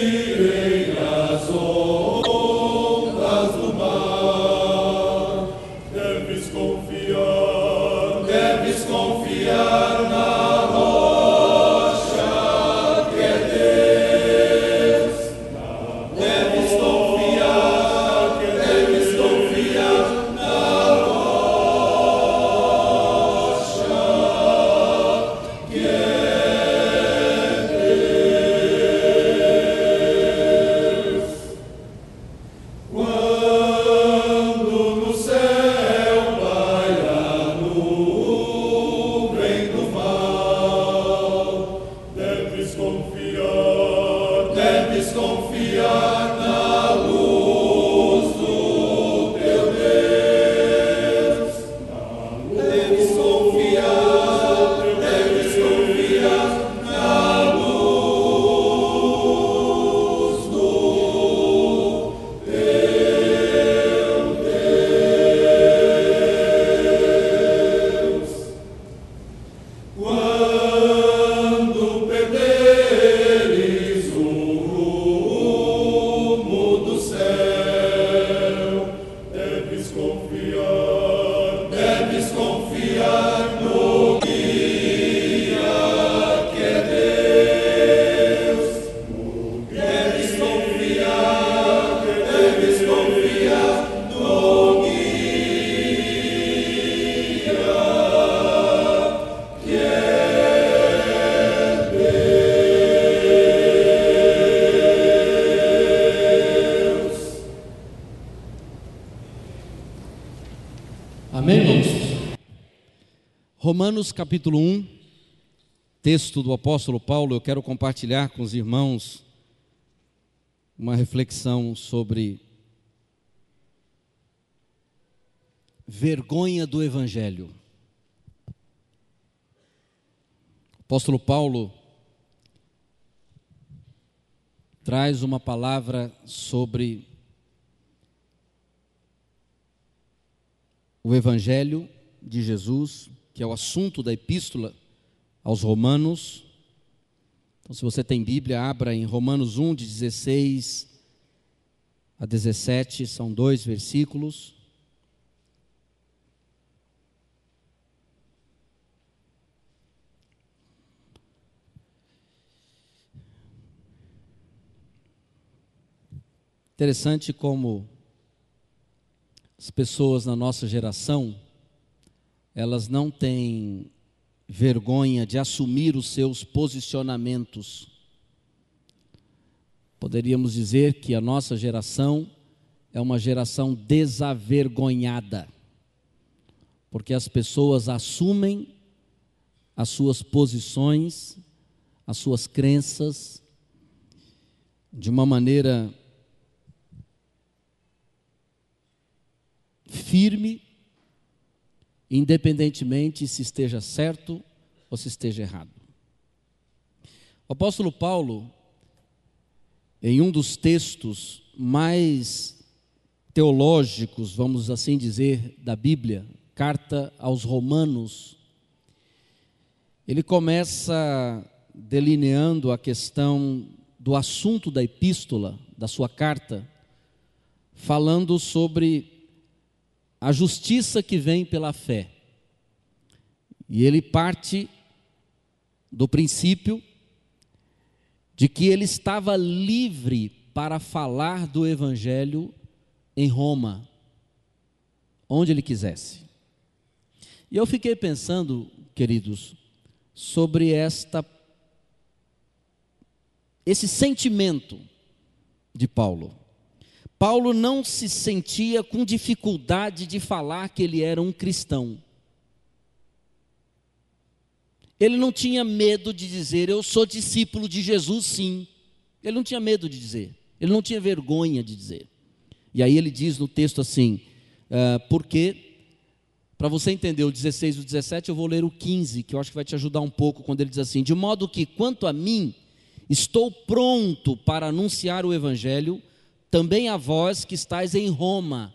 Spirit. Romanos capítulo 1, texto do apóstolo Paulo, eu quero compartilhar com os irmãos uma reflexão sobre vergonha do evangelho. O apóstolo Paulo traz uma palavra sobre o evangelho de Jesus que é o assunto da epístola aos Romanos. Então, se você tem Bíblia, abra em Romanos 1, de 16 a 17, são dois versículos. Interessante como as pessoas na nossa geração elas não têm vergonha de assumir os seus posicionamentos. Poderíamos dizer que a nossa geração é uma geração desavergonhada, porque as pessoas assumem as suas posições, as suas crenças, de uma maneira firme independentemente se esteja certo ou se esteja errado. O apóstolo Paulo, em um dos textos mais teológicos, vamos assim dizer, da Bíblia, carta aos Romanos, ele começa delineando a questão do assunto da epístola, da sua carta, falando sobre a justiça que vem pela fé. E ele parte do princípio de que ele estava livre para falar do evangelho em Roma, onde ele quisesse. E eu fiquei pensando, queridos, sobre esta esse sentimento de Paulo. Paulo não se sentia com dificuldade de falar que ele era um cristão. Ele não tinha medo de dizer, eu sou discípulo de Jesus, sim. Ele não tinha medo de dizer, ele não tinha vergonha de dizer. E aí ele diz no texto assim, uh, ah, porque, para você entender o 16 e o 17, eu vou ler o 15, que eu acho que vai te ajudar um pouco, quando ele diz assim: De modo que, quanto a mim, estou pronto para anunciar o evangelho também a vós que estáis em Roma,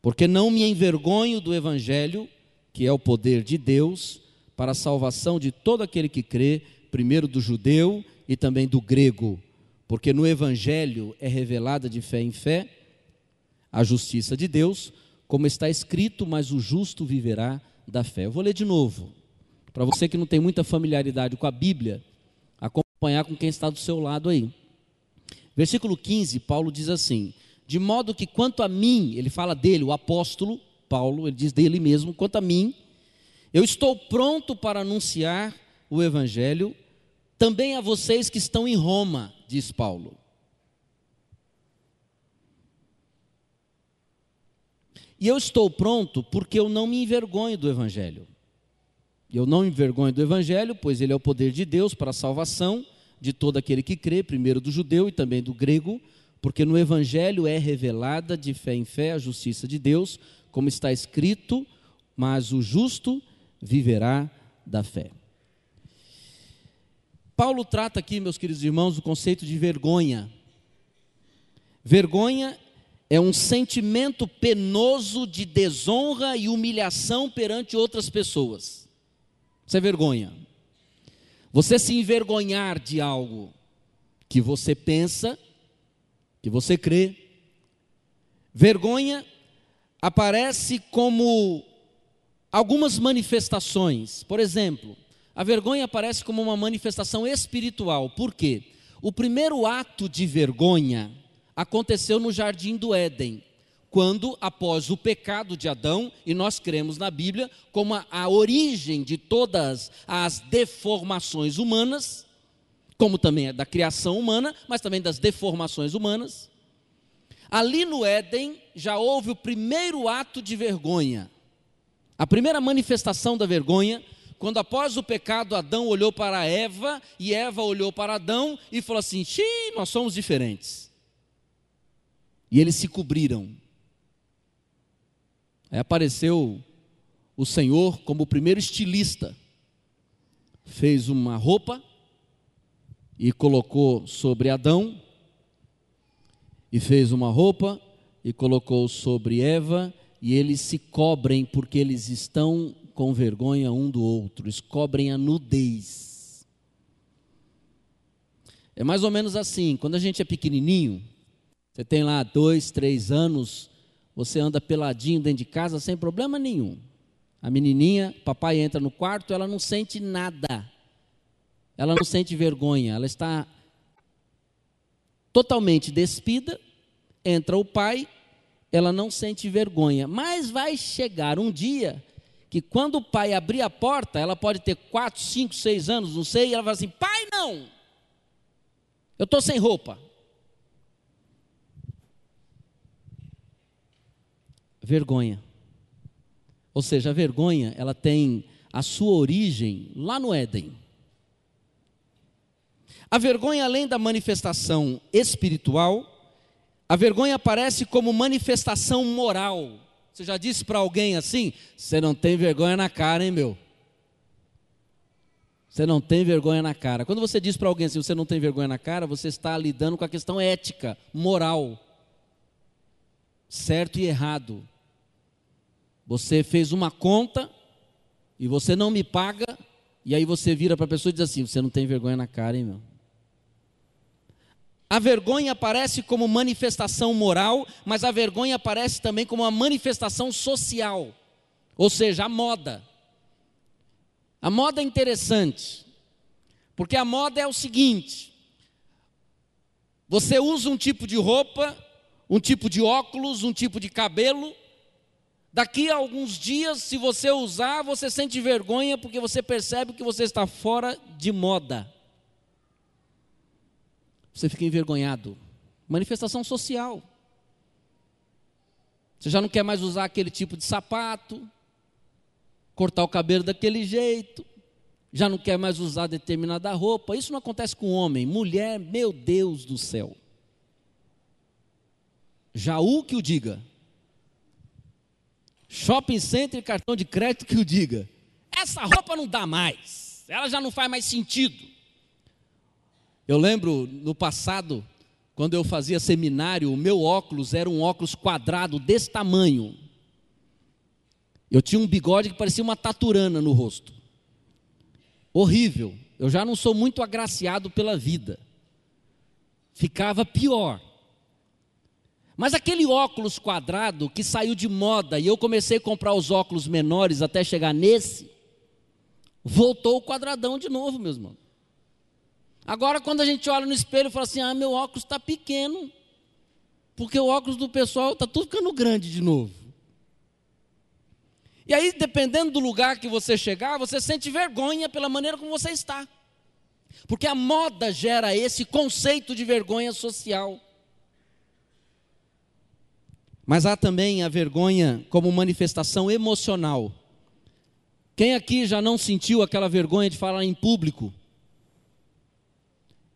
porque não me envergonho do Evangelho, que é o poder de Deus, para a salvação de todo aquele que crê, primeiro do judeu e também do grego, porque no Evangelho é revelada de fé em fé a justiça de Deus, como está escrito, mas o justo viverá da fé. Eu vou ler de novo, para você que não tem muita familiaridade com a Bíblia, acompanhar com quem está do seu lado aí. Versículo 15, Paulo diz assim: De modo que quanto a mim, ele fala dele, o apóstolo Paulo, ele diz dele mesmo, quanto a mim, eu estou pronto para anunciar o evangelho também a vocês que estão em Roma, diz Paulo. E eu estou pronto porque eu não me envergonho do evangelho. Eu não me envergonho do Evangelho, pois ele é o poder de Deus para a salvação de todo aquele que crê, primeiro do judeu e também do grego, porque no Evangelho é revelada de fé em fé a justiça de Deus, como está escrito, mas o justo viverá da fé. Paulo trata aqui, meus queridos irmãos, o conceito de vergonha. Vergonha é um sentimento penoso de desonra e humilhação perante outras pessoas. Isso é vergonha. Você se envergonhar de algo que você pensa, que você crê. Vergonha aparece como algumas manifestações. Por exemplo, a vergonha aparece como uma manifestação espiritual. Por quê? O primeiro ato de vergonha aconteceu no jardim do Éden quando, após o pecado de Adão, e nós cremos na Bíblia como a, a, origem de todas as deformações humanas, como também é da criação humana, mas também das deformações humanas, ali no Éden já houve o primeiro ato de vergonha, a primeira manifestação da vergonha, quando após o pecado Adão olhou para Eva e Eva olhou para Adão e falou assim: "Xiii, nós somos diferentes". E eles se cobriram Aí apareceu o Senhor como o primeiro estilista. Fez uma roupa e colocou sobre Adão, e fez uma roupa e colocou sobre Eva, e eles se cobrem porque eles estão com vergonha um do outro, eles cobrem a nudez. É mais ou menos assim, quando a gente é pequenininho, você tem lá dois, três anos, você anda peladinho dentro de casa sem problema nenhum. A menininha, papai entra no quarto, ela não sente nada. Ela não sente vergonha, ela está totalmente despida. Entra o pai, ela não sente vergonha. Mas vai chegar um dia que quando o pai abrir a porta, ela pode ter 4, 5, 6 anos, não sei, e ela vai assim: pai, não! Eu estou sem roupa. vergonha. Ou seja, a vergonha, ela tem a sua origem lá no Éden. A vergonha, além da manifestação espiritual, a vergonha aparece como manifestação moral. Você já disse para alguém assim: você não tem vergonha na cara, hein, meu? Você não tem vergonha na cara. Quando você diz para alguém assim, você não tem vergonha na cara, você está lidando com a questão ética, moral. Certo e errado. Você fez uma conta e você não me paga, e aí você vira para a pessoa e diz assim: Você não tem vergonha na cara, hein, meu? A vergonha aparece como manifestação moral, mas a vergonha aparece também como uma manifestação social, ou seja, a moda. A moda é interessante, porque a moda é o seguinte: você usa um tipo de roupa, um tipo de óculos, um tipo de cabelo, Daqui a alguns dias, se você usar, você sente vergonha porque você percebe que você está fora de moda. Você fica envergonhado. Manifestação social. Você já não quer mais usar aquele tipo de sapato, cortar o cabelo daquele jeito, já não quer mais usar determinada roupa. Isso não acontece com homem. Mulher, meu Deus do céu. o que o diga shopping center e cartão de crédito que o diga. Essa roupa não dá mais, ela já não faz mais sentido. Eu lembro no passado, quando eu fazia seminário, o meu óculos era um óculos quadrado desse tamanho. Eu tinha um bigode que parecia uma taturana no rosto. Horrível. Eu já não sou muito agraciado pela vida. Ficava pior. Mas aquele óculos quadrado que saiu de moda e eu comecei a comprar os óculos menores até chegar nesse, voltou o quadradão de novo, meus irmãos. Agora, quando a gente olha no espelho e fala assim: ah, meu óculos está pequeno, porque o óculos do pessoal está tudo ficando grande de novo. E aí, dependendo do lugar que você chegar, você sente vergonha pela maneira como você está. Porque a moda gera esse conceito de vergonha social. Mas há também a vergonha como manifestação emocional. Quem aqui já não sentiu aquela vergonha de falar em público?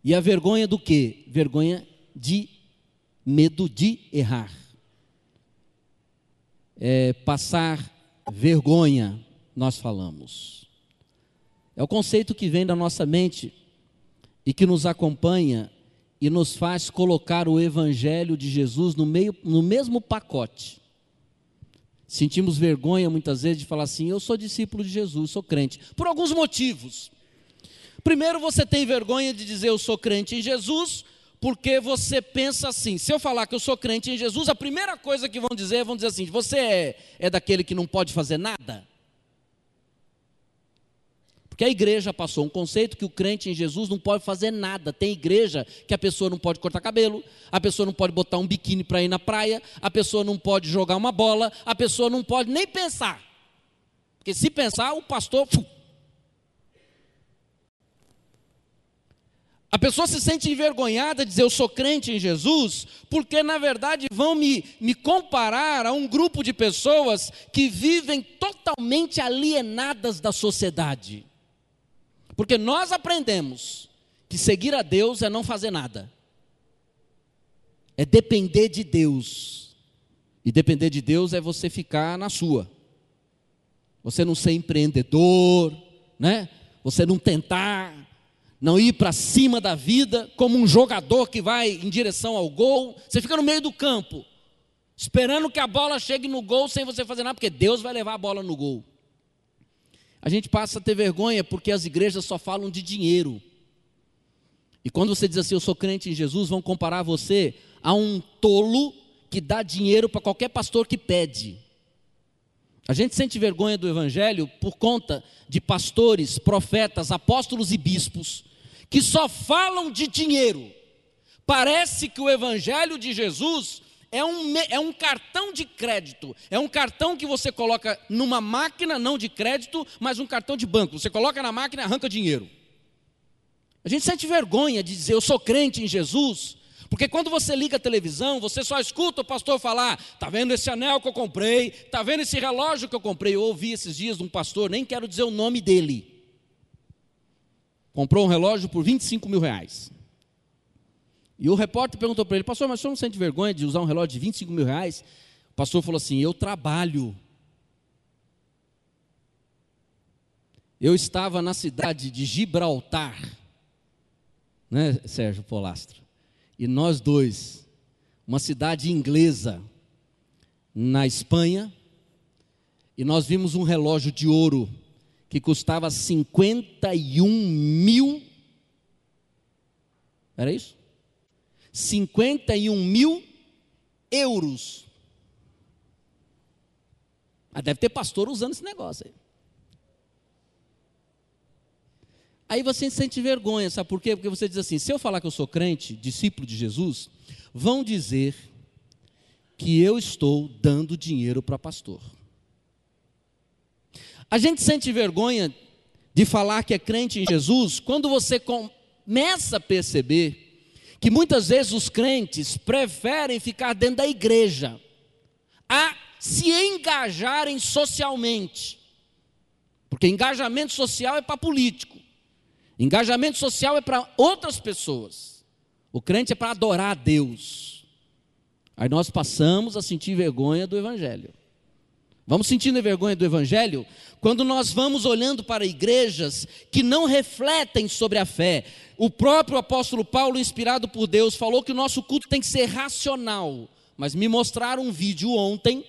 E a vergonha do quê? Vergonha de medo de errar. É, passar vergonha, nós falamos. É o conceito que vem da nossa mente e que nos acompanha e nos faz colocar o Evangelho de Jesus no, meio, no mesmo pacote. Sentimos vergonha muitas vezes de falar assim: eu sou discípulo de Jesus, sou crente, por alguns motivos. Primeiro, você tem vergonha de dizer eu sou crente em Jesus, porque você pensa assim: se eu falar que eu sou crente em Jesus, a primeira coisa que vão dizer, é vão dizer assim: você é, é daquele que não pode fazer nada? Porque a igreja passou um conceito que o crente em Jesus não pode fazer nada. Tem igreja que a pessoa não pode cortar cabelo, a pessoa não pode botar um biquíni para ir na praia, a pessoa não pode jogar uma bola, a pessoa não pode nem pensar. Porque se pensar, o pastor. A pessoa se sente envergonhada de dizer eu sou crente em Jesus, porque na verdade vão me, me comparar a um grupo de pessoas que vivem totalmente alienadas da sociedade. Porque nós aprendemos que seguir a Deus é não fazer nada, é depender de Deus. E depender de Deus é você ficar na sua. Você não ser empreendedor, né? Você não tentar, não ir para cima da vida como um jogador que vai em direção ao gol. Você fica no meio do campo, esperando que a bola chegue no gol sem você fazer nada, porque Deus vai levar a bola no gol. A gente passa a ter vergonha porque as igrejas só falam de dinheiro. E quando você diz assim, eu sou crente em Jesus, vão comparar você a um tolo que dá dinheiro para qualquer pastor que pede. A gente sente vergonha do evangelho por conta de pastores, profetas, apóstolos e bispos que só falam de dinheiro. Parece que o evangelho de Jesus é um, é um cartão de crédito. É um cartão que você coloca numa máquina, não de crédito, mas um cartão de banco. Você coloca na máquina e arranca dinheiro. A gente sente vergonha de dizer eu sou crente em Jesus, porque quando você liga a televisão, você só escuta o pastor falar: "Tá vendo esse anel que eu comprei? Tá vendo esse relógio que eu comprei?" Eu ouvi esses dias de um pastor, nem quero dizer o nome dele. Comprou um relógio por 25 mil reais. E o repórter perguntou para ele, pastor, mas o senhor não sente vergonha de usar um relógio de 25 mil reais? O pastor falou assim, eu trabalho. Eu estava na cidade de Gibraltar, né, Sérgio Polastro? E nós dois, uma cidade inglesa, na Espanha, e nós vimos um relógio de ouro que custava 51 mil. Era isso? 51 mil euros. Mas ah, deve ter pastor usando esse negócio aí. Aí você sente vergonha, sabe por quê? Porque você diz assim: se eu falar que eu sou crente, discípulo de Jesus, vão dizer que eu estou dando dinheiro para pastor. A gente sente vergonha de falar que é crente em Jesus quando você começa a perceber que muitas vezes os crentes preferem ficar dentro da igreja a se engajarem socialmente. Porque engajamento social é para político. Engajamento social é para outras pessoas. O crente é para adorar a Deus. Aí nós passamos a sentir vergonha do evangelho. Vamos sentindo vergonha do Evangelho quando nós vamos olhando para igrejas que não refletem sobre a fé. O próprio apóstolo Paulo, inspirado por Deus, falou que o nosso culto tem que ser racional. Mas me mostraram um vídeo ontem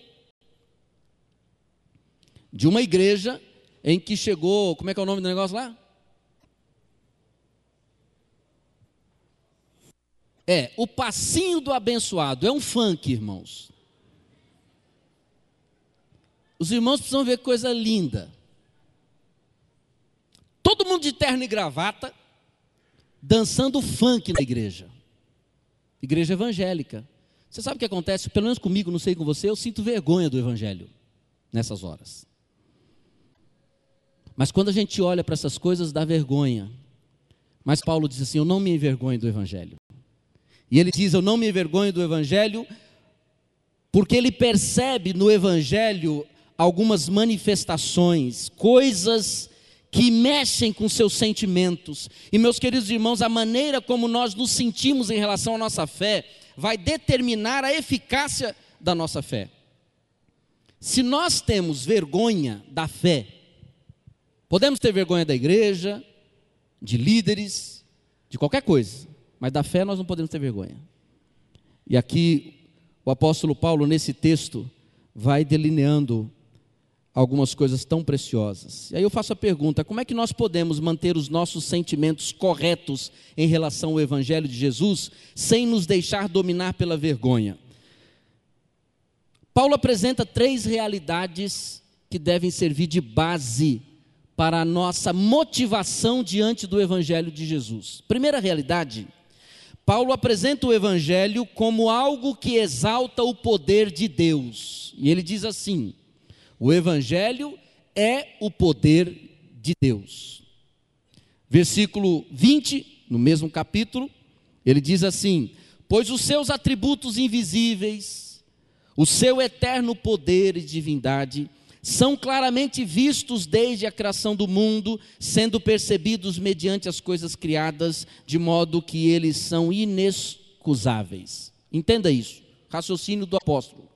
de uma igreja em que chegou, como é que é o nome do negócio lá? É, o passinho do abençoado. É um funk, irmãos. Os irmãos precisam ver coisa linda. Todo mundo de terno e gravata, dançando funk na igreja. Igreja evangélica. Você sabe o que acontece? Pelo menos comigo, não sei com você, eu sinto vergonha do evangelho nessas horas. Mas quando a gente olha para essas coisas, dá vergonha. Mas Paulo diz assim: Eu não me envergonho do evangelho. E ele diz: Eu não me envergonho do evangelho, porque ele percebe no evangelho algumas manifestações, coisas que mexem com seus sentimentos. E, meus queridos irmãos, a maneira como nós nos sentimos em relação à nossa fé vai determinar a eficácia da nossa fé. Se nós temos vergonha da fé, podemos ter vergonha da igreja, de líderes, de qualquer coisa, mas da fé nós não podemos ter vergonha. E aqui o apóstolo Paulo, nesse texto, vai delineando algumas coisas tão preciosas. E aí eu faço a pergunta: como é que nós podemos manter os nossos sentimentos corretos em relação ao Evangelho de Jesus, sem nos deixar dominar pela vergonha? Paulo apresenta três realidades que devem servir de base para a nossa motivação diante do Evangelho de Jesus. Primeira realidade. Paulo apresenta o Evangelho como algo que exalta o poder de Deus. E ele diz assim: o Evangelho é o poder de Deus. Versículo 20, no mesmo capítulo, ele diz assim: Pois os seus atributos invisíveis, o seu eterno poder e divindade, são claramente vistos desde a criação do mundo, sendo percebidos mediante as coisas criadas, de modo que eles são inexcusáveis. Entenda isso. Raciocínio do apóstolo.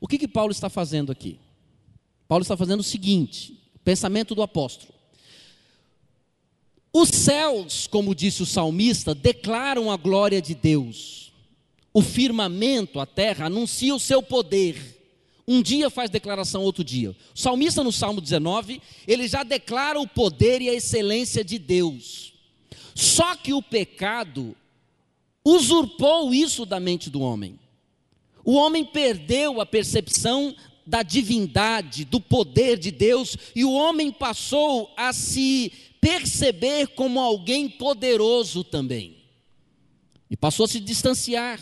O que, que Paulo está fazendo aqui? Paulo está fazendo o seguinte: pensamento do apóstolo. Os céus, como disse o salmista, declaram a glória de Deus. O firmamento, a terra, anuncia o seu poder. Um dia faz declaração, outro dia. O salmista, no Salmo 19, ele já declara o poder e a excelência de Deus. Só que o pecado usurpou isso da mente do homem. O homem perdeu a percepção da divindade, do poder de Deus, e o homem passou a se perceber como alguém poderoso também. E passou a se distanciar,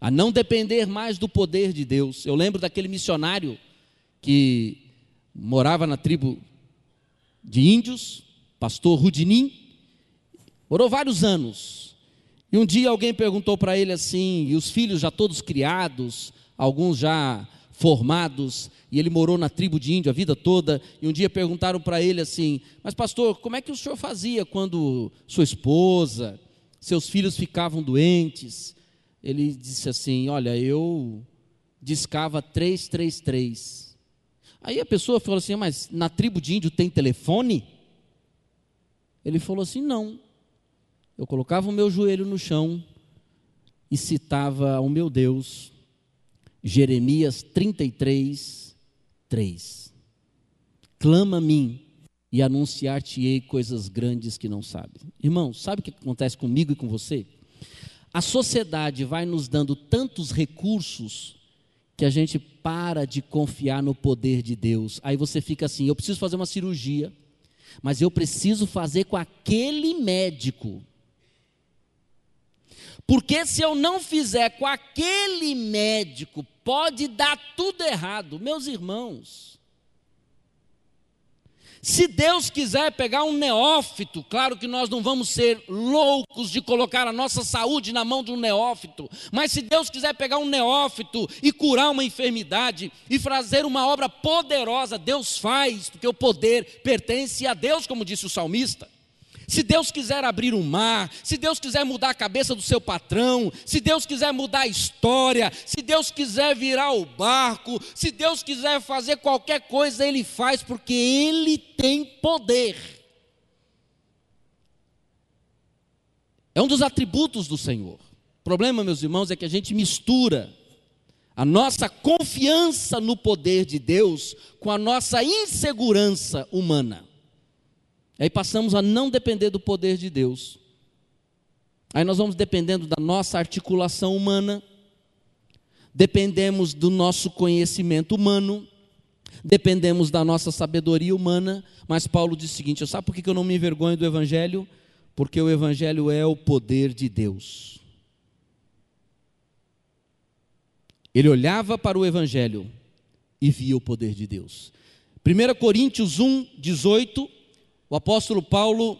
a não depender mais do poder de Deus. Eu lembro daquele missionário que morava na tribo de índios, pastor Rudinim, morou vários anos e um dia alguém perguntou para ele assim, e os filhos já todos criados, alguns já formados, e ele morou na tribo de índio a vida toda, e um dia perguntaram para ele assim: "Mas pastor, como é que o senhor fazia quando sua esposa, seus filhos ficavam doentes?" Ele disse assim: "Olha, eu discava 333". Aí a pessoa falou assim: "Mas na tribo de índio tem telefone?" Ele falou assim: "Não" eu colocava o meu joelho no chão e citava ao meu Deus, Jeremias 33, 3. Clama a mim e anunciar-te-ei coisas grandes que não sabes. Irmão, sabe o que acontece comigo e com você? A sociedade vai nos dando tantos recursos que a gente para de confiar no poder de Deus. Aí você fica assim: eu preciso fazer uma cirurgia, mas eu preciso fazer com aquele médico. Porque se eu não fizer com aquele médico, pode dar tudo errado, meus irmãos. Se Deus quiser pegar um neófito, claro que nós não vamos ser loucos de colocar a nossa saúde na mão de um neófito, mas se Deus quiser pegar um neófito e curar uma enfermidade e fazer uma obra poderosa, Deus faz, porque o poder pertence a Deus, como disse o salmista. Se Deus quiser abrir o mar, se Deus quiser mudar a cabeça do seu patrão, se Deus quiser mudar a história, se Deus quiser virar o barco, se Deus quiser fazer qualquer coisa, Ele faz, porque Ele tem poder. É um dos atributos do Senhor. O problema, meus irmãos, é que a gente mistura a nossa confiança no poder de Deus com a nossa insegurança humana. Aí passamos a não depender do poder de Deus. Aí nós vamos dependendo da nossa articulação humana, dependemos do nosso conhecimento humano, dependemos da nossa sabedoria humana. Mas Paulo diz o seguinte: sabe por que eu não me envergonho do Evangelho? Porque o Evangelho é o poder de Deus. Ele olhava para o Evangelho e via o poder de Deus. 1 Coríntios 1, 18 o apóstolo Paulo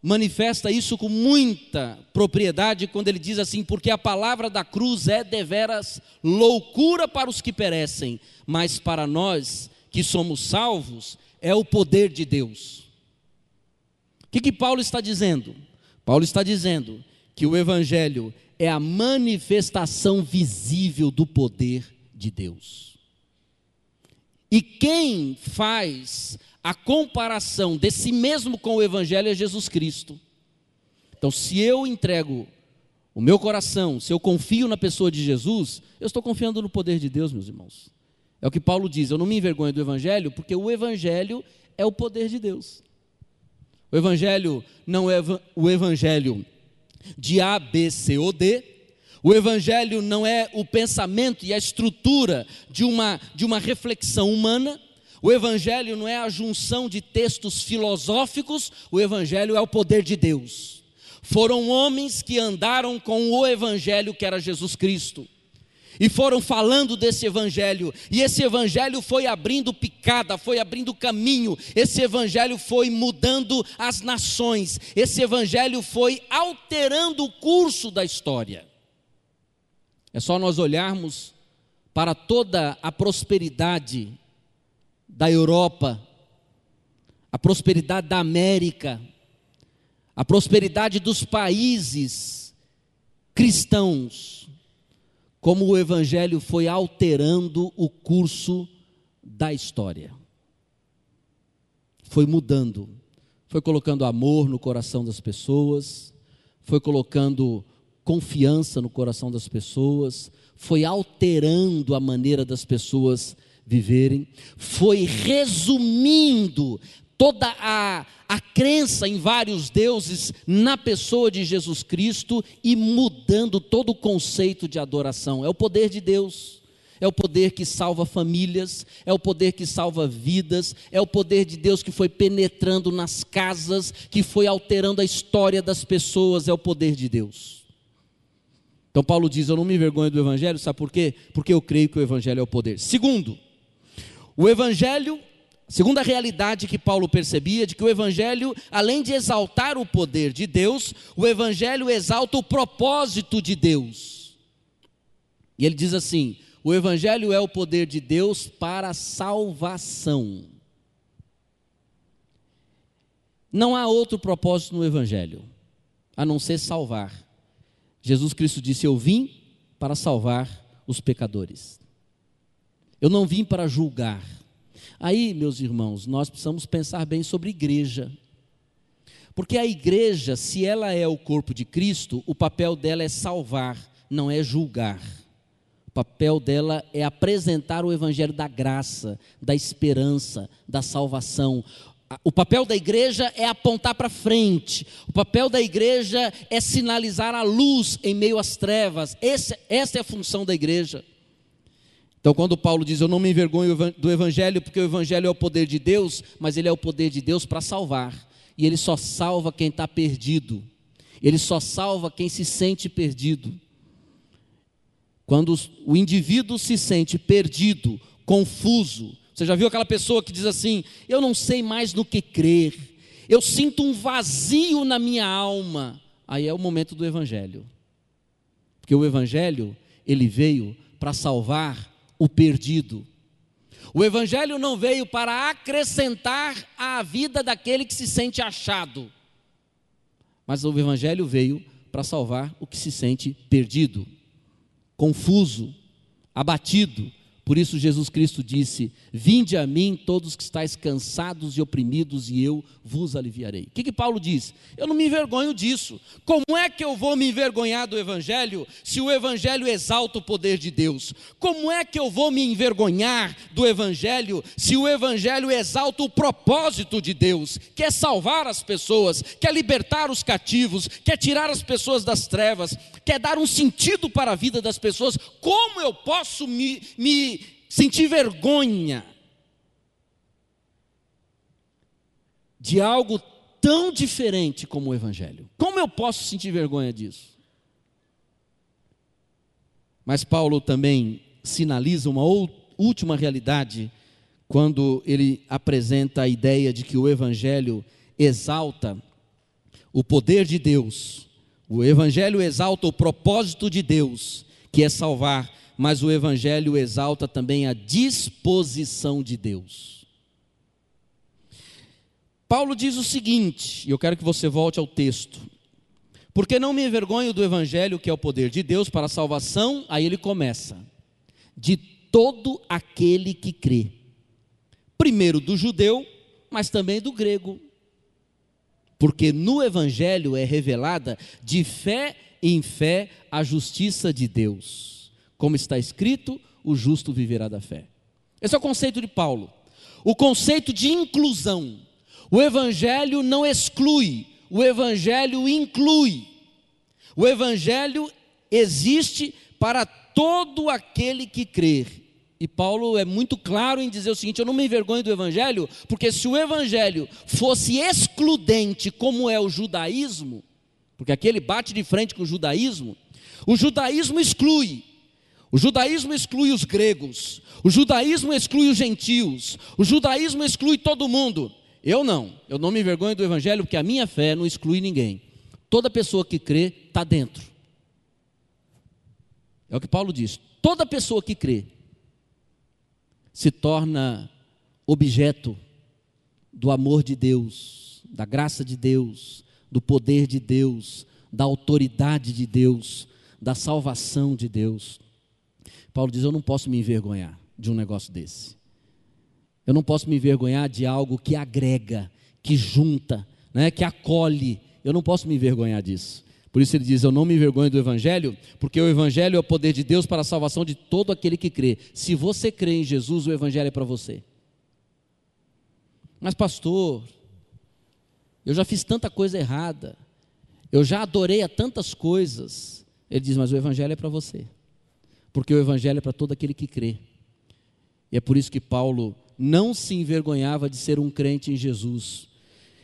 manifesta isso com muita propriedade quando ele diz assim: porque a palavra da cruz é deveras loucura para os que perecem, mas para nós que somos salvos é o poder de Deus. O que, que Paulo está dizendo? Paulo está dizendo que o Evangelho é a manifestação visível do poder de Deus. E quem faz a comparação desse mesmo com o Evangelho é Jesus Cristo. Então, se eu entrego o meu coração, se eu confio na pessoa de Jesus, eu estou confiando no poder de Deus, meus irmãos. É o que Paulo diz: eu não me envergonho do Evangelho, porque o Evangelho é o poder de Deus. O Evangelho não é o Evangelho de A, B, C ou D, o Evangelho não é o pensamento e a estrutura de uma, de uma reflexão humana. O Evangelho não é a junção de textos filosóficos. O Evangelho é o poder de Deus. Foram homens que andaram com o Evangelho que era Jesus Cristo. E foram falando desse Evangelho. E esse Evangelho foi abrindo picada, foi abrindo caminho. Esse Evangelho foi mudando as nações. Esse Evangelho foi alterando o curso da história. É só nós olharmos para toda a prosperidade da Europa, a prosperidade da América, a prosperidade dos países cristãos, como o Evangelho foi alterando o curso da história. Foi mudando, foi colocando amor no coração das pessoas, foi colocando confiança no coração das pessoas, foi alterando a maneira das pessoas viverem, foi resumindo toda a, a crença em vários deuses na pessoa de Jesus Cristo e mudando todo o conceito de adoração. É o poder de Deus. É o poder que salva famílias, é o poder que salva vidas, é o poder de Deus que foi penetrando nas casas, que foi alterando a história das pessoas, é o poder de Deus. Então Paulo diz: Eu não me envergonho do Evangelho, sabe por quê? Porque eu creio que o Evangelho é o poder. Segundo, o Evangelho, segunda realidade que Paulo percebia, de que o Evangelho, além de exaltar o poder de Deus, o Evangelho exalta o propósito de Deus. E ele diz assim: o Evangelho é o poder de Deus para a salvação. Não há outro propósito no Evangelho, a não ser salvar. Jesus Cristo disse: Eu vim para salvar os pecadores. Eu não vim para julgar. Aí, meus irmãos, nós precisamos pensar bem sobre igreja. Porque a igreja, se ela é o corpo de Cristo, o papel dela é salvar, não é julgar. O papel dela é apresentar o evangelho da graça, da esperança, da salvação. O papel da igreja é apontar para frente. O papel da igreja é sinalizar a luz em meio às trevas. Esse, essa é a função da igreja. Então, quando Paulo diz: Eu não me envergonho do evangelho, porque o evangelho é o poder de Deus, mas ele é o poder de Deus para salvar. E ele só salva quem está perdido. Ele só salva quem se sente perdido. Quando o indivíduo se sente perdido, confuso, você já viu aquela pessoa que diz assim: Eu não sei mais no que crer, eu sinto um vazio na minha alma. Aí é o momento do Evangelho. Porque o Evangelho, ele veio para salvar o perdido. O Evangelho não veio para acrescentar à vida daquele que se sente achado, mas o Evangelho veio para salvar o que se sente perdido, confuso, abatido, por isso Jesus Cristo disse: Vinde a mim todos que estáis cansados e oprimidos, e eu vos aliviarei. O que, que Paulo diz? Eu não me envergonho disso. Como é que eu vou me envergonhar do Evangelho se o Evangelho exalta o poder de Deus? Como é que eu vou me envergonhar do Evangelho se o Evangelho exalta o propósito de Deus, que é salvar as pessoas, que é libertar os cativos, que é tirar as pessoas das trevas, que é dar um sentido para a vida das pessoas? Como eu posso me, me sentir vergonha de algo tão diferente como o Evangelho. Como eu posso sentir vergonha disso? Mas Paulo também sinaliza uma última realidade quando ele apresenta a ideia de que o Evangelho exalta o poder de Deus, o Evangelho exalta o propósito de Deus, que é salvar mas o Evangelho exalta também a disposição de Deus. Paulo diz o seguinte, e eu quero que você volte ao texto. Porque não me envergonho do Evangelho, que é o poder de Deus para a salvação, aí ele começa. De todo aquele que crê. Primeiro do judeu, mas também do grego. Porque no Evangelho é revelada de fé em fé a justiça de Deus. Como está escrito, o justo viverá da fé. Esse é o conceito de Paulo. O conceito de inclusão. O evangelho não exclui, o evangelho inclui. O evangelho existe para todo aquele que crer. E Paulo é muito claro em dizer o seguinte: eu não me envergonho do evangelho, porque se o evangelho fosse excludente, como é o judaísmo, porque aquele bate de frente com o judaísmo, o judaísmo exclui, o judaísmo exclui os gregos, o judaísmo exclui os gentios, o judaísmo exclui todo mundo. Eu não, eu não me envergonho do evangelho porque a minha fé não exclui ninguém. Toda pessoa que crê está dentro. É o que Paulo diz. Toda pessoa que crê se torna objeto do amor de Deus, da graça de Deus, do poder de Deus, da autoridade de Deus, da salvação de Deus. Paulo diz: Eu não posso me envergonhar de um negócio desse. Eu não posso me envergonhar de algo que agrega, que junta, né, que acolhe. Eu não posso me envergonhar disso. Por isso ele diz: Eu não me envergonho do Evangelho, porque o Evangelho é o poder de Deus para a salvação de todo aquele que crê. Se você crê em Jesus, o Evangelho é para você. Mas, pastor, eu já fiz tanta coisa errada, eu já adorei a tantas coisas. Ele diz: Mas o Evangelho é para você porque o Evangelho é para todo aquele que crê. E é por isso que Paulo não se envergonhava de ser um crente em Jesus.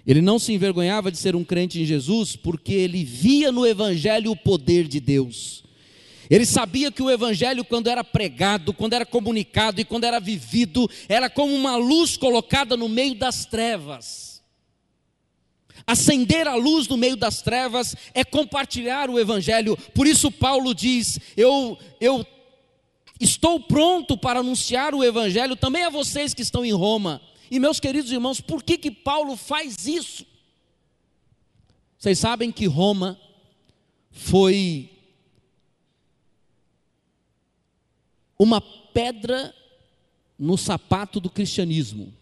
Ele não se envergonhava de ser um crente em Jesus porque ele via no Evangelho o poder de Deus. Ele sabia que o Evangelho, quando era pregado, quando era comunicado e quando era vivido, era como uma luz colocada no meio das trevas. Acender a luz no meio das trevas é compartilhar o Evangelho. Por isso, Paulo diz: Eu, eu Estou pronto para anunciar o evangelho também a vocês que estão em Roma. E meus queridos irmãos, por que que Paulo faz isso? Vocês sabem que Roma foi uma pedra no sapato do cristianismo.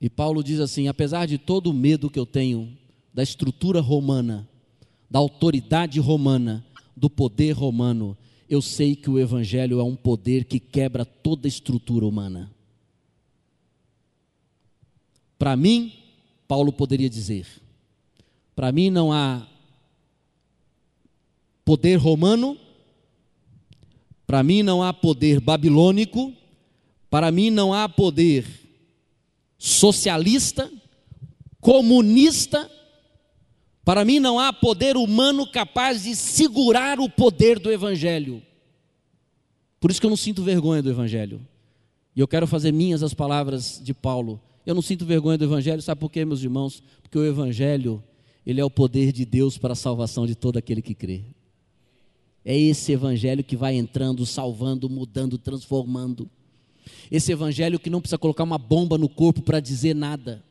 E Paulo diz assim: apesar de todo o medo que eu tenho da estrutura romana, da autoridade romana, do poder romano, eu sei que o Evangelho é um poder que quebra toda estrutura humana. Para mim, Paulo poderia dizer: para mim não há poder romano, para mim não há poder babilônico, para mim não há poder socialista, comunista, para mim não há poder humano capaz de segurar o poder do Evangelho. Por isso que eu não sinto vergonha do Evangelho. E eu quero fazer minhas as palavras de Paulo. Eu não sinto vergonha do Evangelho, sabe por quê, meus irmãos? Porque o Evangelho, ele é o poder de Deus para a salvação de todo aquele que crê. É esse Evangelho que vai entrando, salvando, mudando, transformando. Esse Evangelho que não precisa colocar uma bomba no corpo para dizer nada.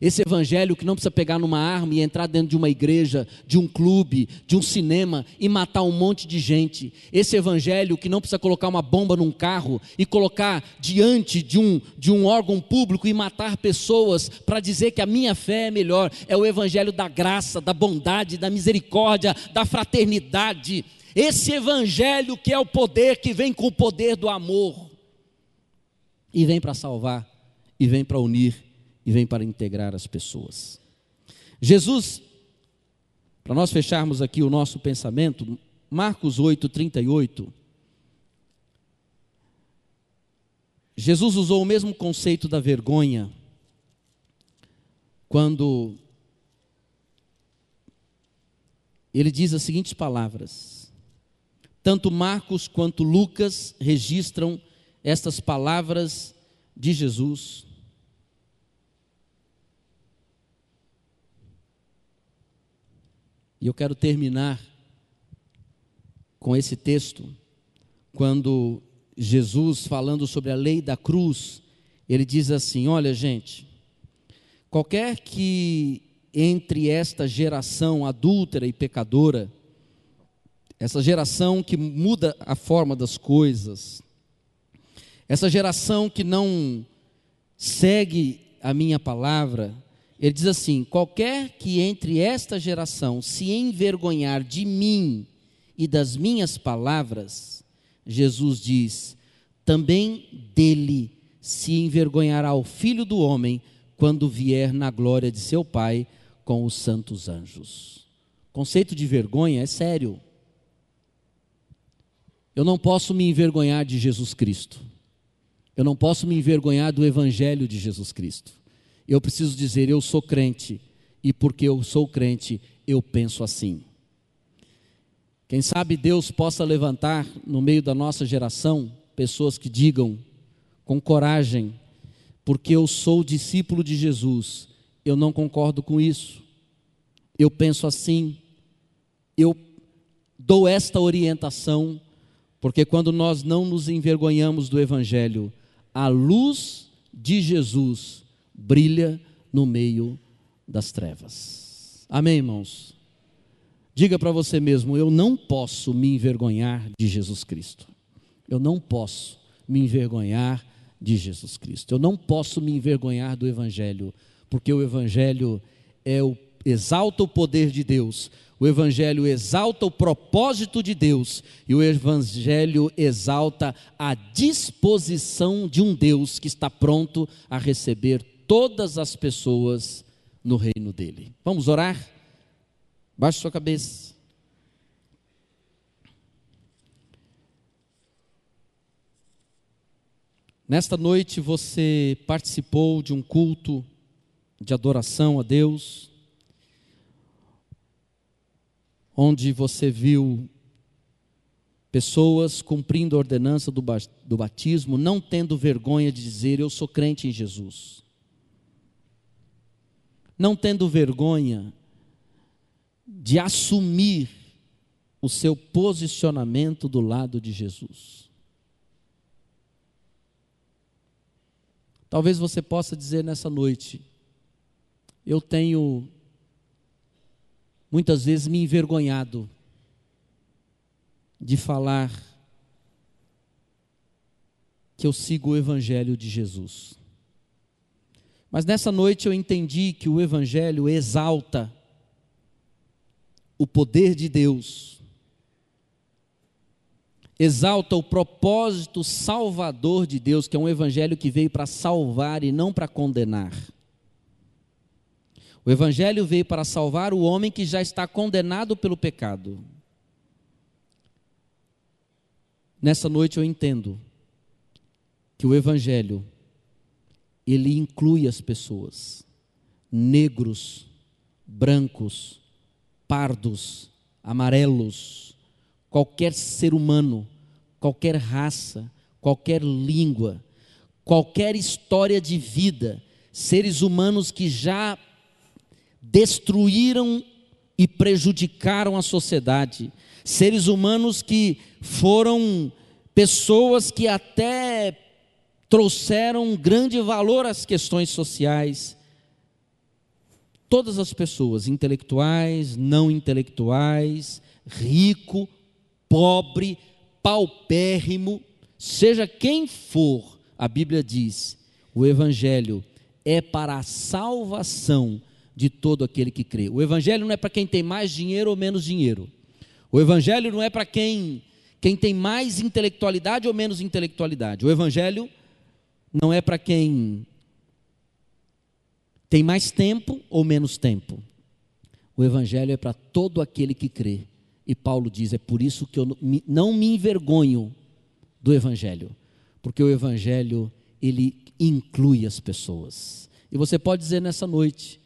Esse evangelho que não precisa pegar numa arma e entrar dentro de uma igreja, de um clube, de um cinema e matar um monte de gente. Esse evangelho que não precisa colocar uma bomba num carro e colocar diante de um, de um órgão público e matar pessoas para dizer que a minha fé é melhor. É o evangelho da graça, da bondade, da misericórdia, da fraternidade. Esse evangelho que é o poder que vem com o poder do amor e vem para salvar e vem para unir e vem para integrar as pessoas. Jesus, para nós fecharmos aqui o nosso pensamento, Marcos 8, 38. Jesus usou o mesmo conceito da vergonha quando ele diz as seguintes palavras. Tanto Marcos quanto Lucas registram estas palavras de Jesus E eu quero terminar com esse texto, quando Jesus, falando sobre a lei da cruz, ele diz assim: Olha, gente, qualquer que entre esta geração adúltera e pecadora, essa geração que muda a forma das coisas, essa geração que não segue a minha palavra, ele diz assim: Qualquer que entre esta geração se envergonhar de mim e das minhas palavras, Jesus diz, também dele se envergonhará o filho do homem quando vier na glória de seu Pai com os santos anjos. conceito de vergonha é sério. Eu não posso me envergonhar de Jesus Cristo. Eu não posso me envergonhar do Evangelho de Jesus Cristo eu preciso dizer: eu sou crente, e porque eu sou crente, eu penso assim. Quem sabe Deus possa levantar no meio da nossa geração pessoas que digam com coragem: porque eu sou discípulo de Jesus, eu não concordo com isso, eu penso assim, eu dou esta orientação, porque quando nós não nos envergonhamos do Evangelho, a luz de Jesus brilha no meio das trevas. Amém, irmãos? Diga para você mesmo: eu não posso me envergonhar de Jesus Cristo. Eu não posso me envergonhar de Jesus Cristo. Eu não posso me envergonhar do Evangelho, porque o Evangelho é o, exalta o poder de Deus, o Evangelho exalta o propósito de Deus e o Evangelho exalta a disposição de um Deus que está pronto a receber todas as pessoas no reino dele. Vamos orar? Baixe sua cabeça. Nesta noite você participou de um culto de adoração a Deus, onde você viu pessoas cumprindo a ordenança do batismo, não tendo vergonha de dizer: Eu sou crente em Jesus não tendo vergonha de assumir o seu posicionamento do lado de Jesus. Talvez você possa dizer nessa noite: eu tenho muitas vezes me envergonhado de falar que eu sigo o Evangelho de Jesus. Mas nessa noite eu entendi que o Evangelho exalta o poder de Deus, exalta o propósito salvador de Deus, que é um Evangelho que veio para salvar e não para condenar. O Evangelho veio para salvar o homem que já está condenado pelo pecado. Nessa noite eu entendo que o Evangelho ele inclui as pessoas: negros, brancos, pardos, amarelos, qualquer ser humano, qualquer raça, qualquer língua, qualquer história de vida, seres humanos que já destruíram e prejudicaram a sociedade, seres humanos que foram pessoas que até trouxeram um grande valor às questões sociais. Todas as pessoas, intelectuais, não intelectuais, rico, pobre, paupérrimo, seja quem for, a Bíblia diz: o Evangelho é para a salvação de todo aquele que crê. O Evangelho não é para quem tem mais dinheiro ou menos dinheiro. O Evangelho não é para quem, quem tem mais intelectualidade ou menos intelectualidade. O Evangelho não é para quem tem mais tempo ou menos tempo. O Evangelho é para todo aquele que crê. E Paulo diz: é por isso que eu não me envergonho do Evangelho, porque o Evangelho ele inclui as pessoas. E você pode dizer nessa noite: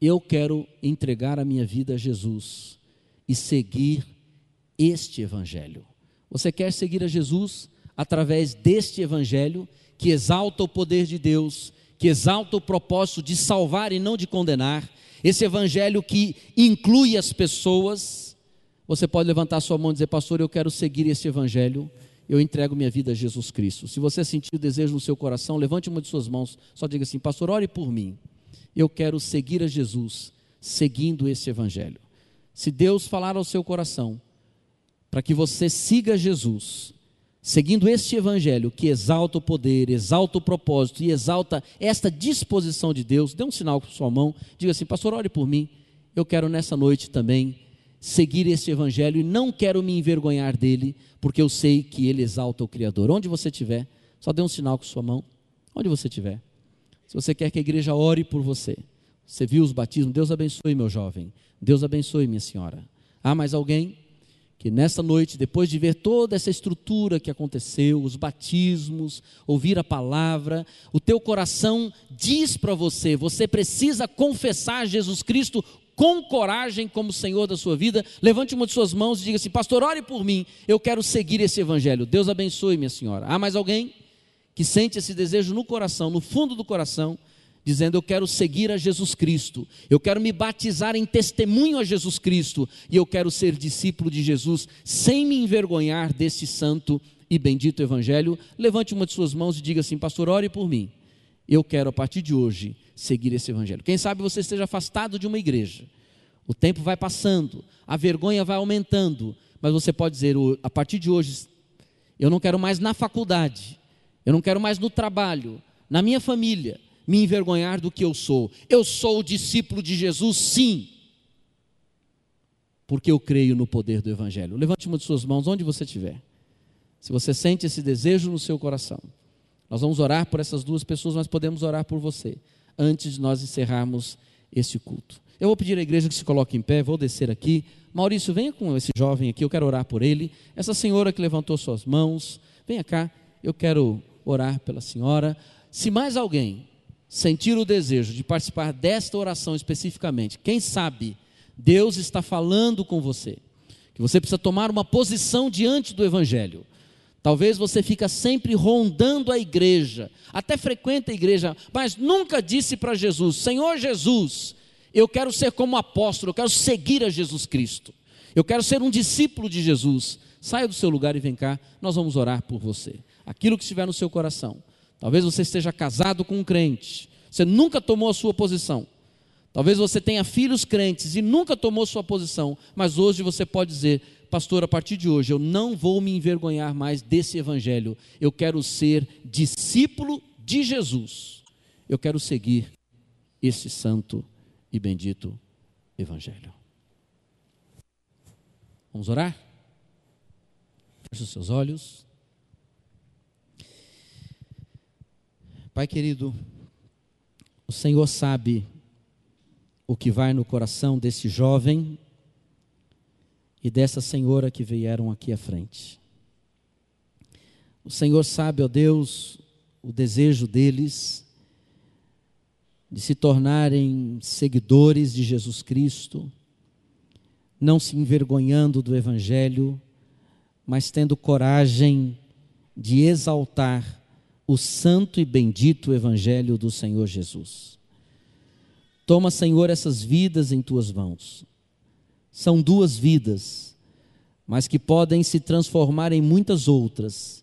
eu quero entregar a minha vida a Jesus e seguir este Evangelho. Você quer seguir a Jesus através deste Evangelho que exalta o poder de Deus, que exalta o propósito de salvar e não de condenar, esse evangelho que inclui as pessoas. Você pode levantar sua mão e dizer, pastor, eu quero seguir esse evangelho, eu entrego minha vida a Jesus Cristo. Se você sentir o desejo no seu coração, levante uma de suas mãos, só diga assim, pastor, ore por mim. Eu quero seguir a Jesus, seguindo esse evangelho. Se Deus falar ao seu coração, para que você siga Jesus, seguindo este evangelho que exalta o poder, exalta o propósito e exalta esta disposição de Deus, dê um sinal com sua mão, diga assim: Pastor, ore por mim. Eu quero nessa noite também seguir este evangelho e não quero me envergonhar dele, porque eu sei que ele exalta o Criador. Onde você estiver, só dê um sinal com sua mão, onde você estiver. Se você quer que a igreja ore por você, você viu os batismos, Deus abençoe, meu jovem. Deus abençoe, minha senhora. Há mais alguém? que nessa noite, depois de ver toda essa estrutura que aconteceu, os batismos, ouvir a palavra, o teu coração diz para você: você precisa confessar Jesus Cristo com coragem como Senhor da sua vida. Levante uma de suas mãos e diga assim: Pastor, ore por mim, eu quero seguir esse evangelho. Deus abençoe, minha senhora. Há mais alguém que sente esse desejo no coração, no fundo do coração? dizendo: Eu quero seguir a Jesus Cristo, eu quero me batizar em testemunho a Jesus Cristo e eu quero ser discípulo de Jesus sem me envergonhar desse santo e bendito Evangelho. Levante uma de suas mãos e diga assim: Pastor, ore por mim. Eu quero, a partir de hoje, seguir esse Evangelho. Quem sabe você esteja afastado de uma igreja, o tempo vai passando, a vergonha vai aumentando, mas você pode dizer: A partir de hoje, eu não quero mais na faculdade, eu não quero mais no trabalho, na minha família me envergonhar do que eu sou. Eu sou o discípulo de Jesus, sim, porque eu creio no poder do Evangelho. Levante uma de suas mãos, onde você estiver. Se você sente esse desejo no seu coração, nós vamos orar por essas duas pessoas, mas podemos orar por você, antes de nós encerrarmos esse culto. Eu vou pedir à igreja que se coloque em pé, vou descer aqui. Maurício, venha com esse jovem aqui, eu quero orar por ele. Essa senhora que levantou suas mãos, venha cá, eu quero orar pela senhora. Se mais alguém sentir o desejo de participar desta oração especificamente, quem sabe Deus está falando com você, que você precisa tomar uma posição diante do Evangelho. Talvez você fica sempre rondando a igreja, até frequenta a igreja, mas nunca disse para Jesus: Senhor Jesus, eu quero ser como apóstolo, eu quero seguir a Jesus Cristo, eu quero ser um discípulo de Jesus. Saia do seu lugar e vem cá, nós vamos orar por você. Aquilo que estiver no seu coração, Talvez você esteja casado com um crente, você nunca tomou a sua posição. Talvez você tenha filhos crentes e nunca tomou sua posição, mas hoje você pode dizer: Pastor, a partir de hoje eu não vou me envergonhar mais desse evangelho. Eu quero ser discípulo de Jesus. Eu quero seguir esse santo e bendito evangelho. Vamos orar? Feche os seus olhos. Pai querido, o Senhor sabe o que vai no coração desse jovem e dessa senhora que vieram aqui à frente. O Senhor sabe, ó Deus, o desejo deles de se tornarem seguidores de Jesus Cristo, não se envergonhando do Evangelho, mas tendo coragem de exaltar o santo e bendito Evangelho do Senhor Jesus. Toma, Senhor, essas vidas em tuas mãos. São duas vidas, mas que podem se transformar em muitas outras,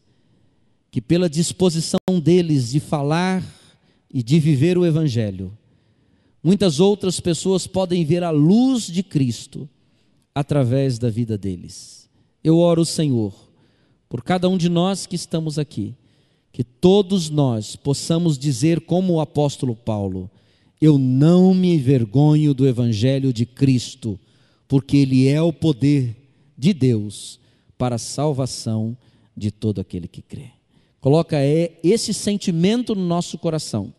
que pela disposição deles de falar e de viver o Evangelho, muitas outras pessoas podem ver a luz de Cristo através da vida deles. Eu oro, Senhor, por cada um de nós que estamos aqui que todos nós possamos dizer, como o apóstolo Paulo: Eu não me envergonho do Evangelho de Cristo, porque ele é o poder de Deus para a salvação de todo aquele que crê. Coloca é esse sentimento no nosso coração,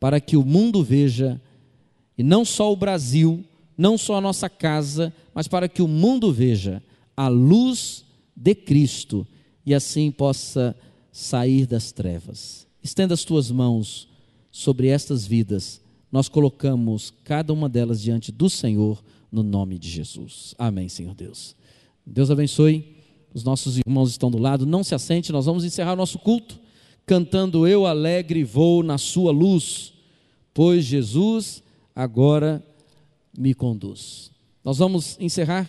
para que o mundo veja, e não só o Brasil, não só a nossa casa, mas para que o mundo veja a luz de Cristo e assim possa sair das trevas. Estenda as tuas mãos sobre estas vidas. Nós colocamos cada uma delas diante do Senhor no nome de Jesus. Amém, Senhor Deus. Deus abençoe. Os nossos irmãos estão do lado. Não se assente, nós vamos encerrar o nosso culto cantando Eu alegre vou na sua luz, pois Jesus agora me conduz. Nós vamos encerrar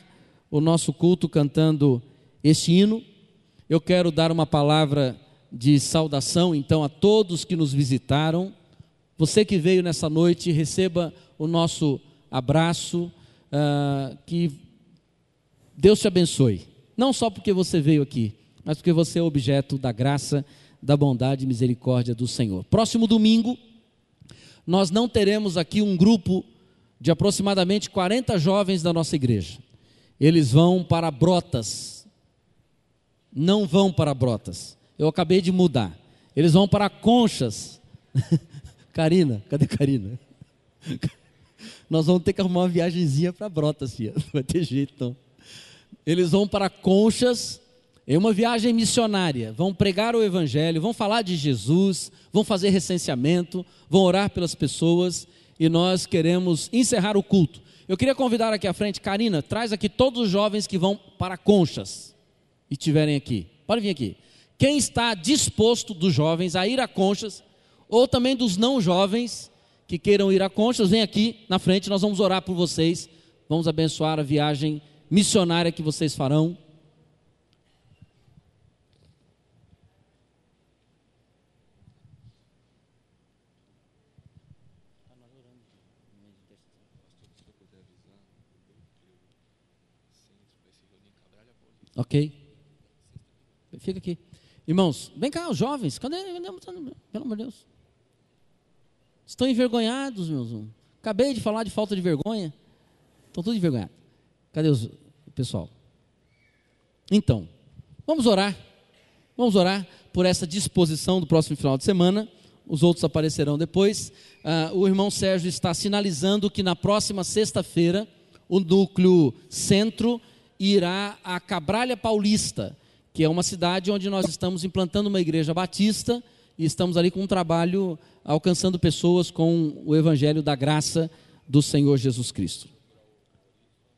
o nosso culto cantando este hino. Eu quero dar uma palavra de saudação então a todos que nos visitaram. Você que veio nessa noite, receba o nosso abraço, uh, que Deus te abençoe. Não só porque você veio aqui, mas porque você é objeto da graça, da bondade e misericórdia do Senhor. Próximo domingo, nós não teremos aqui um grupo de aproximadamente 40 jovens da nossa igreja. Eles vão para Brotas. Não vão para Brotas eu acabei de mudar. Eles vão para Conchas. Karina, cadê Karina? Nós vamos ter que arrumar uma viagemzinha para Brotas, filha. Não vai ter jeito, não. Eles vão para Conchas, é uma viagem missionária. Vão pregar o Evangelho, vão falar de Jesus, vão fazer recenseamento, vão orar pelas pessoas. E nós queremos encerrar o culto. Eu queria convidar aqui à frente, Karina, traz aqui todos os jovens que vão para Conchas e tiverem aqui. Pode vir aqui quem está disposto dos jovens a ir a conchas, ou também dos não jovens que queiram ir a conchas, vem aqui na frente, nós vamos orar por vocês, vamos abençoar a viagem missionária que vocês farão. Ok? Fica aqui. Irmãos, vem cá, os jovens, cadê? Pelo amor de Deus. Estão envergonhados, meus irmãos. Acabei de falar de falta de vergonha. Estão todos envergonhados. Cadê os pessoal? Então, vamos orar. Vamos orar por essa disposição do próximo final de semana. Os outros aparecerão depois. Ah, o irmão Sérgio está sinalizando que na próxima sexta-feira o núcleo centro irá a Cabralha Paulista que é uma cidade onde nós estamos implantando uma igreja batista e estamos ali com um trabalho alcançando pessoas com o evangelho da graça do Senhor Jesus Cristo.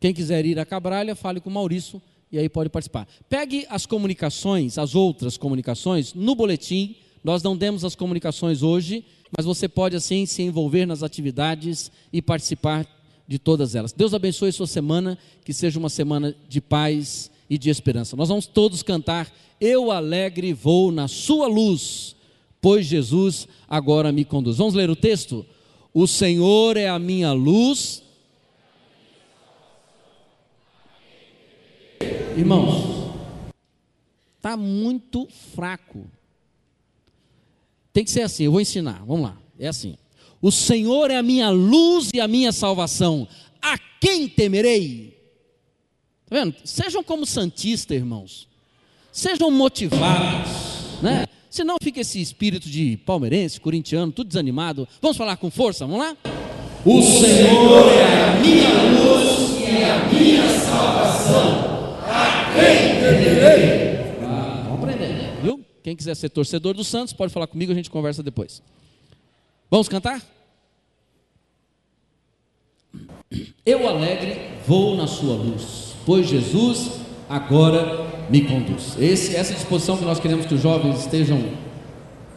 Quem quiser ir a Cabralha, fale com o Maurício e aí pode participar. Pegue as comunicações, as outras comunicações, no boletim. Nós não demos as comunicações hoje, mas você pode assim se envolver nas atividades e participar de todas elas. Deus abençoe sua semana, que seja uma semana de paz e de esperança. Nós vamos todos cantar: Eu alegre vou na Sua luz, pois Jesus agora me conduz. Vamos ler o texto? O Senhor é a minha luz. Irmãos, está muito fraco. Tem que ser assim, eu vou ensinar. Vamos lá, é assim. O Senhor é a minha luz e a minha salvação. A quem temerei? Tá vendo? Sejam como santista, irmãos. Sejam motivados, né? Senão fica esse espírito de palmeirense, corintiano, tudo desanimado. Vamos falar com força, vamos lá? O Senhor é a minha luz e é a minha salvação. A quem temerei? Ah, vamos aprender, né? viu? Quem quiser ser torcedor do Santos, pode falar comigo, a gente conversa depois. Vamos cantar? Eu alegre vou na sua luz. Pois Jesus agora me conduz. Esse, essa é disposição que nós queremos que os jovens estejam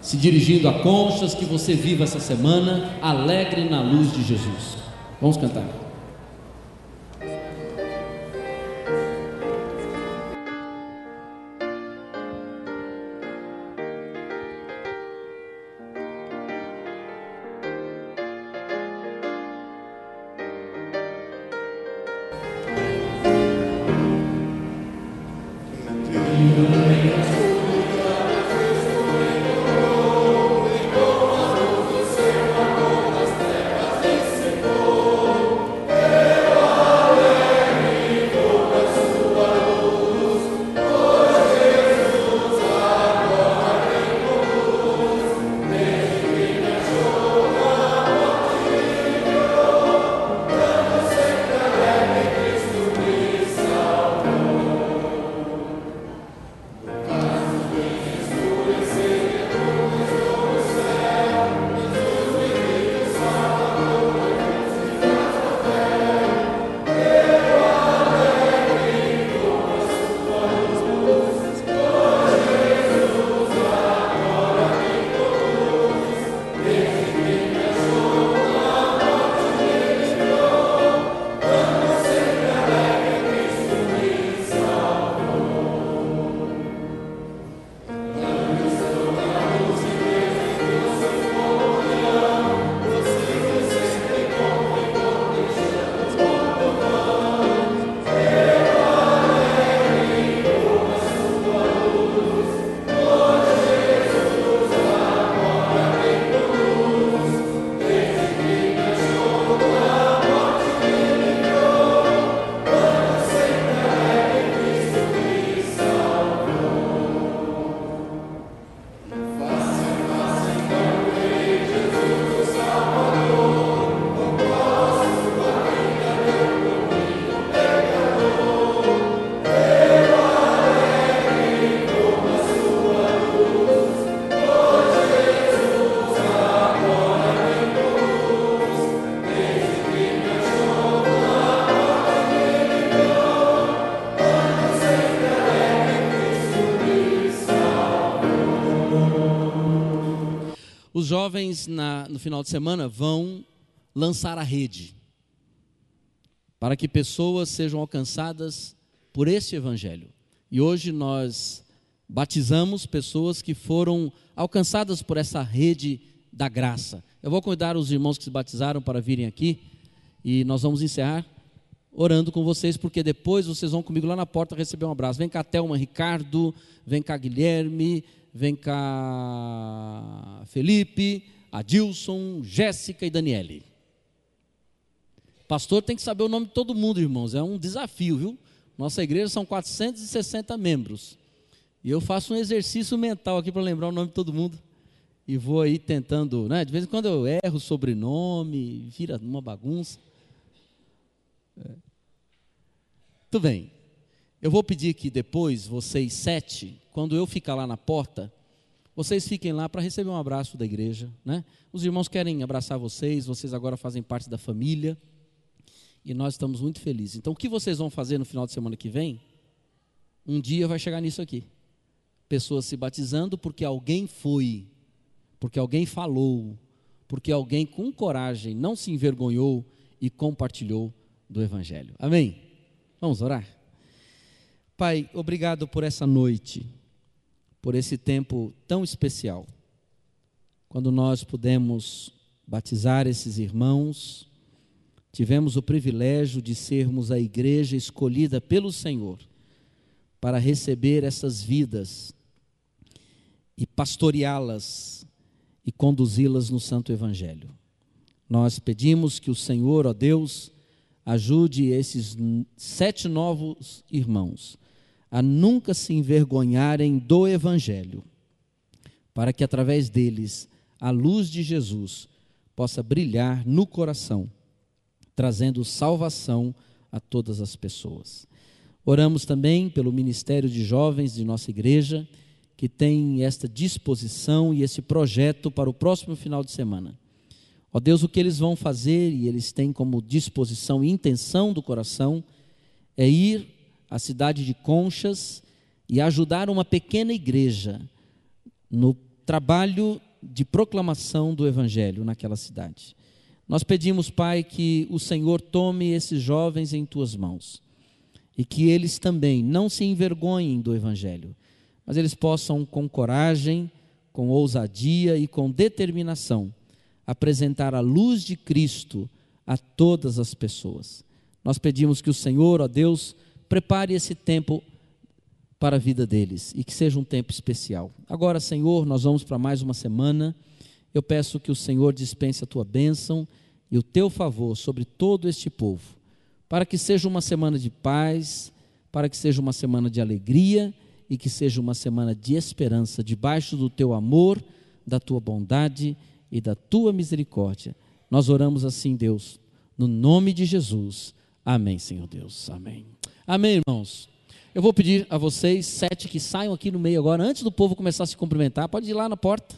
se dirigindo a conchas, que você viva essa semana alegre na luz de Jesus. Vamos cantar. jovens na, no final de semana vão lançar a rede para que pessoas sejam alcançadas por este evangelho. E hoje nós batizamos pessoas que foram alcançadas por essa rede da graça. Eu vou convidar os irmãos que se batizaram para virem aqui e nós vamos encerrar orando com vocês, porque depois vocês vão comigo lá na porta receber um abraço. Vem cá, Thelma, Ricardo, vem cá, Guilherme, vem cá Felipe, Adilson, Jéssica e Daniele. Pastor tem que saber o nome de todo mundo, irmãos, é um desafio, viu? Nossa igreja são 460 membros. E eu faço um exercício mental aqui para lembrar o nome de todo mundo. E vou aí tentando, né? De vez em quando eu erro o sobrenome, vira uma bagunça. É. Tudo bem. Eu vou pedir que depois, vocês sete, quando eu ficar lá na porta, vocês fiquem lá para receber um abraço da igreja. Né? Os irmãos querem abraçar vocês, vocês agora fazem parte da família. E nós estamos muito felizes. Então, o que vocês vão fazer no final de semana que vem? Um dia vai chegar nisso aqui. Pessoas se batizando porque alguém foi, porque alguém falou, porque alguém com coragem não se envergonhou e compartilhou do Evangelho. Amém? Vamos orar? Pai, obrigado por essa noite, por esse tempo tão especial, quando nós pudemos batizar esses irmãos, tivemos o privilégio de sermos a igreja escolhida pelo Senhor para receber essas vidas e pastoreá-las e conduzi-las no Santo Evangelho. Nós pedimos que o Senhor, ó Deus, ajude esses sete novos irmãos a nunca se envergonharem do Evangelho, para que através deles a luz de Jesus possa brilhar no coração, trazendo salvação a todas as pessoas. Oramos também pelo Ministério de Jovens de nossa igreja, que tem esta disposição e esse projeto para o próximo final de semana. Ó Deus, o que eles vão fazer e eles têm como disposição e intenção do coração é ir a cidade de Conchas e ajudar uma pequena igreja no trabalho de proclamação do Evangelho naquela cidade. Nós pedimos, Pai, que o Senhor tome esses jovens em tuas mãos e que eles também não se envergonhem do Evangelho, mas eles possam, com coragem, com ousadia e com determinação, apresentar a luz de Cristo a todas as pessoas. Nós pedimos que o Senhor, ó Deus, prepare esse tempo para a vida deles e que seja um tempo especial. Agora, Senhor, nós vamos para mais uma semana. Eu peço que o Senhor dispense a tua bênção e o teu favor sobre todo este povo, para que seja uma semana de paz, para que seja uma semana de alegria e que seja uma semana de esperança, debaixo do teu amor, da tua bondade e da tua misericórdia. Nós oramos assim, Deus, no nome de Jesus. Amém, Senhor Deus. Amém. Amém, irmãos? Eu vou pedir a vocês, sete, que saiam aqui no meio agora, antes do povo começar a se cumprimentar. Pode ir lá na porta.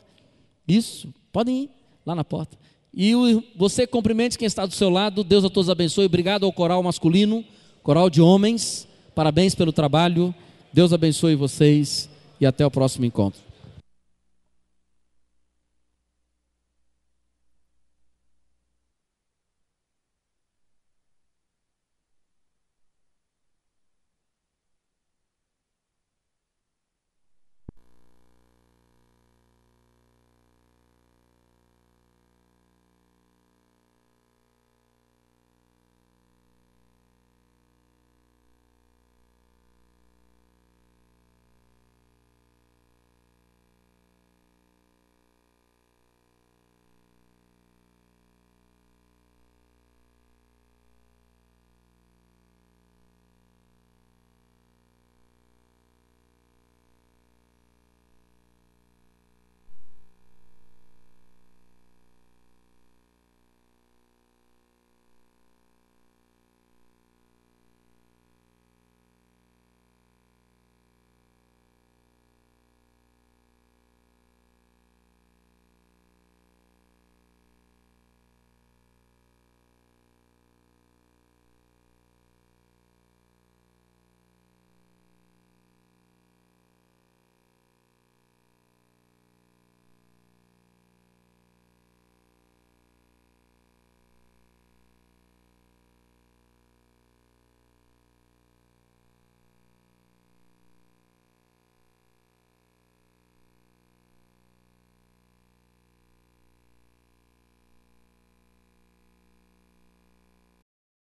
Isso, podem ir lá na porta. E você cumprimente quem está do seu lado. Deus a todos abençoe. Obrigado ao coral masculino, coral de homens. Parabéns pelo trabalho. Deus abençoe vocês e até o próximo encontro.